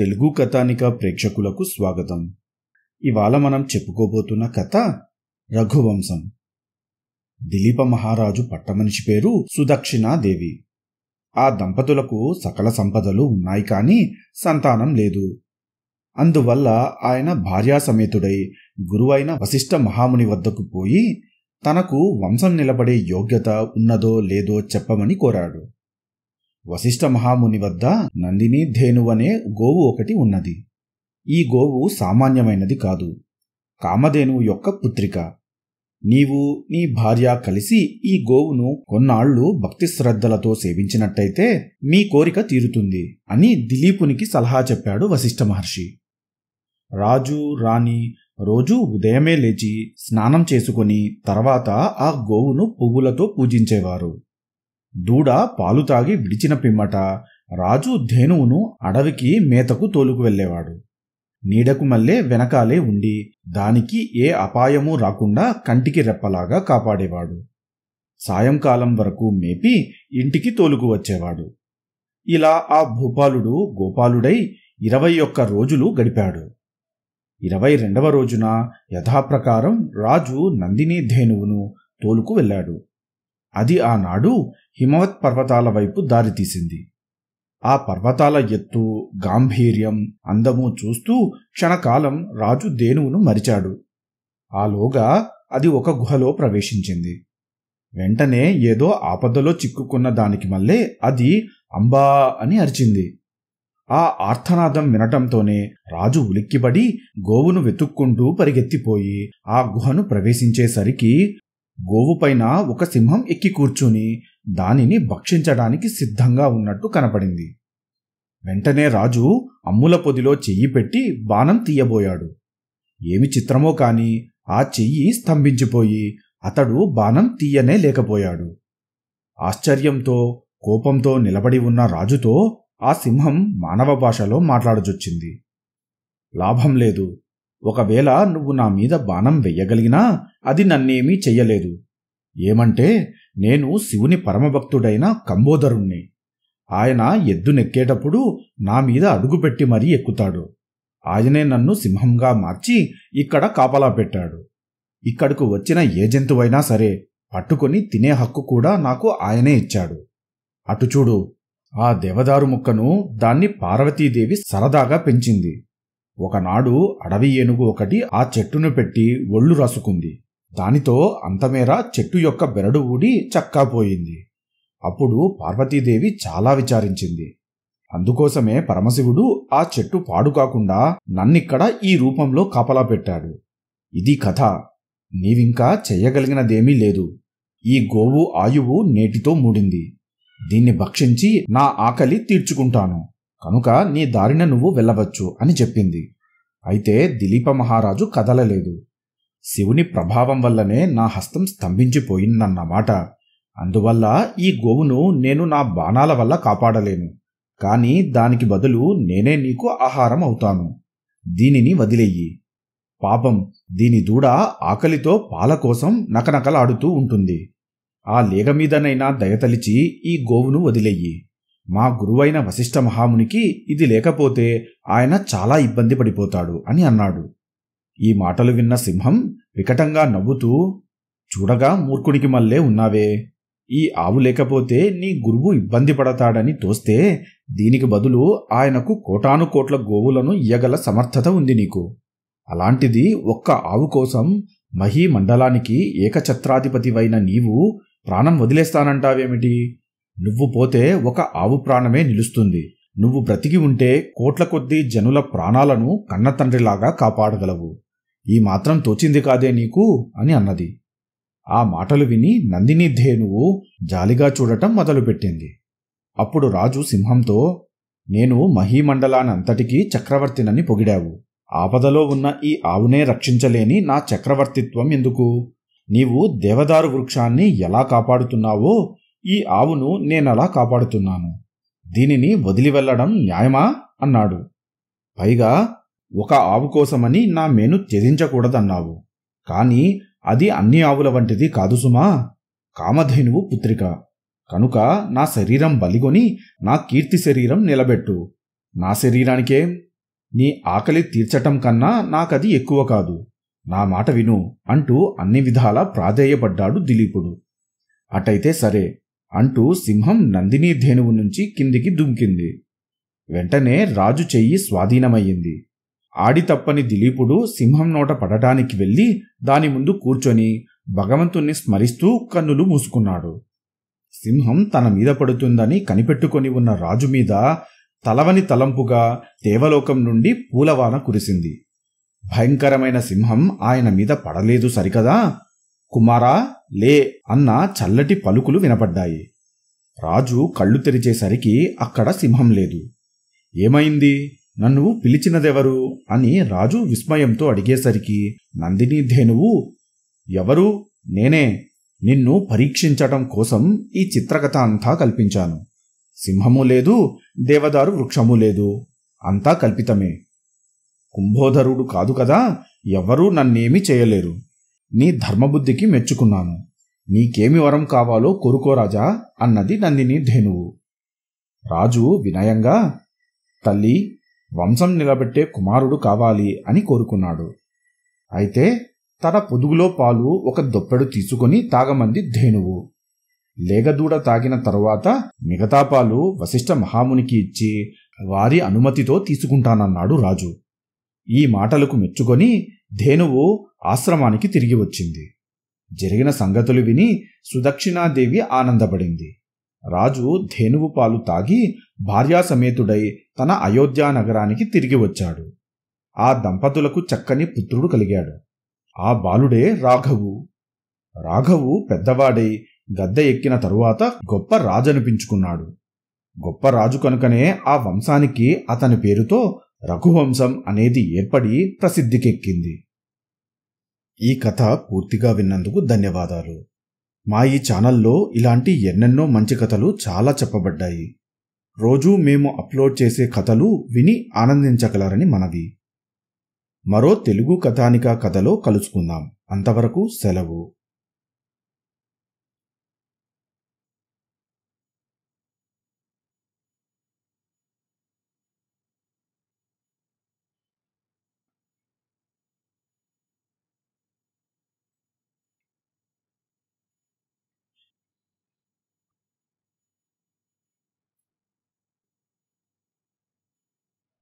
తెలుగు కథానిక ప్రేక్షకులకు స్వాగతం ఇవాళ మనం చెప్పుకోబోతున్న కథ రఘువంశం దిలీప మహారాజు పట్టమనిషి పేరు సుదక్షిణాదేవి ఆ దంపతులకు సకల సంపదలు ఉన్నాయి కానీ సంతానం లేదు అందువల్ల ఆయన భార్యాసమేతుడై గురువైన వశిష్ట మహాముని వద్దకు పోయి తనకు వంశం నిలబడే యోగ్యత ఉన్నదో లేదో చెప్పమని కోరాడు వశిష్ఠ మహాముని వద్ద నందిని ధేనువనే గోవు ఒకటి ఉన్నది ఈ గోవు సామాన్యమైనది కాదు కామధేనువు యొక్క పుత్రిక నీవు నీ భార్య కలిసి ఈ గోవును కొన్నాళ్లు భక్తిశ్రద్ధలతో సేవించినట్టయితే మీ కోరిక తీరుతుంది అని దిలీపునికి సలహా చెప్పాడు వశిష్ఠ మహర్షి రాజు రాణి రోజూ ఉదయమే లేచి స్నానం చేసుకుని తర్వాత ఆ గోవును పువ్వులతో పూజించేవారు దూడ పాలు తాగి విడిచిన పిమ్మట రాజు ధేనువును అడవికి మేతకు తోలుకు వెళ్ళేవాడు నీడకు మల్లే వెనకాలే ఉండి దానికి ఏ అపాయము రాకుండా కంటికి రెప్పలాగా కాపాడేవాడు సాయంకాలం వరకు మేపి ఇంటికి తోలుకు వచ్చేవాడు ఇలా ఆ భూపాలుడు గోపాలుడై ఇరవై ఒక్క రోజులు గడిపాడు ఇరవై రెండవ రోజున యథాప్రకారం రాజు నందిని ధేనువును తోలుకు వెళ్ళాడు అది ఆనాడు హిమవత్ పర్వతాల వైపు దారితీసింది ఆ పర్వతాల ఎత్తు గాంభీర్యం అందము చూస్తూ క్షణకాలం రాజు దేనువును మరిచాడు ఆలోగా అది ఒక గుహలో ప్రవేశించింది వెంటనే ఏదో ఆపదలో చిక్కుకున్న దానికి మల్లే అది అంబా అని అరిచింది ఆ ఆర్థనాదం వినటంతోనే రాజు ఉలిక్కిబడి గోవును వెతుక్కుంటూ పరిగెత్తిపోయి ఆ గుహను ప్రవేశించేసరికి గోవుపైన ఒక సింహం ఎక్కి కూర్చుని దానిని భక్షించడానికి సిద్ధంగా ఉన్నట్టు కనపడింది వెంటనే రాజు అమ్ముల పొదిలో చెయ్యి పెట్టి బాణం తీయబోయాడు ఏమి చిత్రమో కాని ఆ చెయ్యి స్తంభించిపోయి అతడు బాణం తీయనే లేకపోయాడు ఆశ్చర్యంతో కోపంతో నిలబడి ఉన్న రాజుతో ఆ సింహం మానవ భాషలో మాట్లాడజొచ్చింది లాభం లేదు ఒకవేళ నువ్వు నా మీద బాణం వెయ్యగలిగినా అది నన్నేమీ చెయ్యలేదు ఏమంటే నేను శివుని పరమభక్తుడైన కంబోదరుణ్ణి ఆయన ఎద్దునెక్కేటప్పుడు నా మీద అడుగుపెట్టి మరీ ఎక్కుతాడు ఆయనే నన్ను సింహంగా మార్చి ఇక్కడ కాపలా పెట్టాడు ఇక్కడకు వచ్చిన ఏ జంతువైనా సరే పట్టుకొని తినే హక్కు కూడా నాకు ఆయనే ఇచ్చాడు అటు చూడు ఆ దేవదారు ముక్కను దాన్ని పార్వతీదేవి సరదాగా పెంచింది ఒకనాడు అడవి ఏనుగు ఒకటి ఆ చెట్టును పెట్టి ఒళ్ళు రసుకుంది దానితో అంతమేర చెట్టు యొక్క బెరడు ఊడి చక్కాపోయింది అప్పుడు పార్వతీదేవి చాలా విచారించింది అందుకోసమే పరమశివుడు ఆ చెట్టు పాడు కాకుండా నన్నిక్కడ ఈ రూపంలో కాపలా పెట్టాడు ఇది కథ నీవింకా చెయ్యగలిగినదేమీ లేదు ఈ గోవు ఆయువు నేటితో మూడింది దీన్ని భక్షించి నా ఆకలి తీర్చుకుంటాను కనుక నీ దారిన నువ్వు వెళ్ళవచ్చు అని చెప్పింది అయితే దిలీప మహారాజు కదలలేదు శివుని ప్రభావం వల్లనే నా హస్తం స్తంభించిపోయిందన్నమాట అందువల్ల ఈ గోవును నేను నా బాణాల వల్ల కాపాడలేను కానీ దానికి బదులు నేనే నీకు ఆహారం అవుతాను దీనిని వదిలేయి పాపం దీని దూడ ఆకలితో పాల కోసం నకనకలాడుతూ ఉంటుంది ఆ లేగమీదనైనా మీదనైనా దయతలిచి ఈ గోవును వదిలేయి మా గురువైన వశిష్ఠ మహామునికి ఇది లేకపోతే ఆయన చాలా ఇబ్బంది పడిపోతాడు అని అన్నాడు ఈ మాటలు విన్న సింహం వికటంగా నవ్వుతూ చూడగా మూర్ఖుడికి మల్లే ఉన్నావే ఈ ఆవు లేకపోతే నీ గురువు ఇబ్బంది పడతాడని తోస్తే దీనికి బదులు ఆయనకు కోటాను కోట్ల గోవులను ఇయ్యగల సమర్థత ఉంది నీకు అలాంటిది ఒక్క ఆవు కోసం మహీమండలానికి మండలానికి ఏకఛత్రాధిపతివైన నీవు ప్రాణం వదిలేస్తానంటావేమిటి నువ్వు పోతే ఒక ఆవు ప్రాణమే నిలుస్తుంది నువ్వు బ్రతికి ఉంటే కోట్ల కొద్దీ జనుల ప్రాణాలను కన్నతండ్రిలాగా కాపాడగలవు ఈ మాత్రం తోచింది కాదే నీకు అని అన్నది ఆ మాటలు విని నందిని ధేనువు జాలిగా చూడటం మొదలుపెట్టింది అప్పుడు రాజు సింహంతో నేను మహీమండలానంతటికీ చక్రవర్తినని పొగిడావు ఆపదలో ఉన్న ఈ ఆవునే రక్షించలేని నా చక్రవర్తిత్వం ఎందుకు నీవు దేవదారు వృక్షాన్ని ఎలా కాపాడుతున్నావో ఈ ఆవును నేనలా కాపాడుతున్నాను దీనిని వదిలి వెళ్లడం న్యాయమా అన్నాడు పైగా ఒక ఆవు కోసమని నా మేను త్యజించకూడదన్నావు కాని అది అన్ని ఆవుల వంటిది కాదు సుమా కామధేనువు పుత్రిక కనుక నా శరీరం బలిగొని నా కీర్తి శరీరం నిలబెట్టు నా శరీరానికే నీ ఆకలి తీర్చటం కన్నా నాకది ఎక్కువ కాదు నా మాట విను అంటూ అన్ని విధాలా ప్రాధేయపడ్డాడు దిలీపుడు అటైతే సరే అంటూ సింహం నందిని ధేనువు నుంచి కిందికి దుమికింది వెంటనే రాజు చెయ్యి స్వాధీనమయ్యింది ఆడి తప్పని దిలీపుడు సింహం నోట పడటానికి వెళ్ళి దాని ముందు కూర్చొని భగవంతుణ్ణి స్మరిస్తూ కన్నులు మూసుకున్నాడు సింహం తన మీద పడుతుందని కనిపెట్టుకొని ఉన్న రాజు మీద తలవని తలంపుగా దేవలోకం నుండి పూలవాన కురిసింది భయంకరమైన సింహం ఆయన మీద పడలేదు సరికదా కుమారా లే అన్న చల్లటి పలుకులు వినపడ్డాయి రాజు కళ్ళు తెరిచేసరికి అక్కడ సింహం లేదు ఏమైంది నన్ను పిలిచినదెవరు అని రాజు విస్మయంతో అడిగేసరికి నందిని ధేనువు ఎవరు నేనే నిన్ను పరీక్షించటం కోసం ఈ చిత్రకథ అంతా కల్పించాను సింహము లేదు దేవదారు వృక్షము లేదు అంతా కల్పితమే కుంభోధరుడు కాదు కదా ఎవరూ నన్నేమీ చేయలేరు నీ ధర్మబుద్ధికి మెచ్చుకున్నాను నీకేమి వరం కావాలో కోరుకోరాజా అన్నది నందిని ధేనువు రాజు వినయంగా తల్లి వంశం నిలబెట్టే కుమారుడు కావాలి అని కోరుకున్నాడు అయితే తన పొదుగులో పాలు ఒక దొప్పెడు తీసుకుని తాగమంది ధేనువు లేగదూడ తాగిన తరువాత మిగతా పాలు వశిష్ట మహామునికి ఇచ్చి వారి అనుమతితో తీసుకుంటానన్నాడు రాజు ఈ మాటలకు మెచ్చుకొని ధేనువు ఆశ్రమానికి తిరిగి వచ్చింది జరిగిన సంగతులు విని సుదక్షిణాదేవి ఆనందపడింది రాజు ధేనువు పాలు తాగి భార్యాసమేతుడై తన అయోధ్యా నగరానికి తిరిగి వచ్చాడు ఆ దంపతులకు చక్కని పుత్రుడు కలిగాడు ఆ బాలుడే రాఘవు రాఘవు పెద్దవాడై గద్దె ఎక్కిన తరువాత గొప్ప రాజనిపించుకున్నాడు గొప్ప రాజు కనుకనే ఆ వంశానికి అతని పేరుతో రఘువంశం అనేది ఏర్పడి ప్రసిద్ధికెక్కింది ఈ కథ పూర్తిగా విన్నందుకు ధన్యవాదాలు మా ఈ ఛానల్లో ఇలాంటి ఎన్నెన్నో మంచి కథలు చాలా చెప్పబడ్డాయి రోజూ మేము అప్లోడ్ చేసే కథలు విని ఆనందించగలరని మనవి మరో తెలుగు కథానిక కథలో కలుసుకుందాం అంతవరకు సెలవు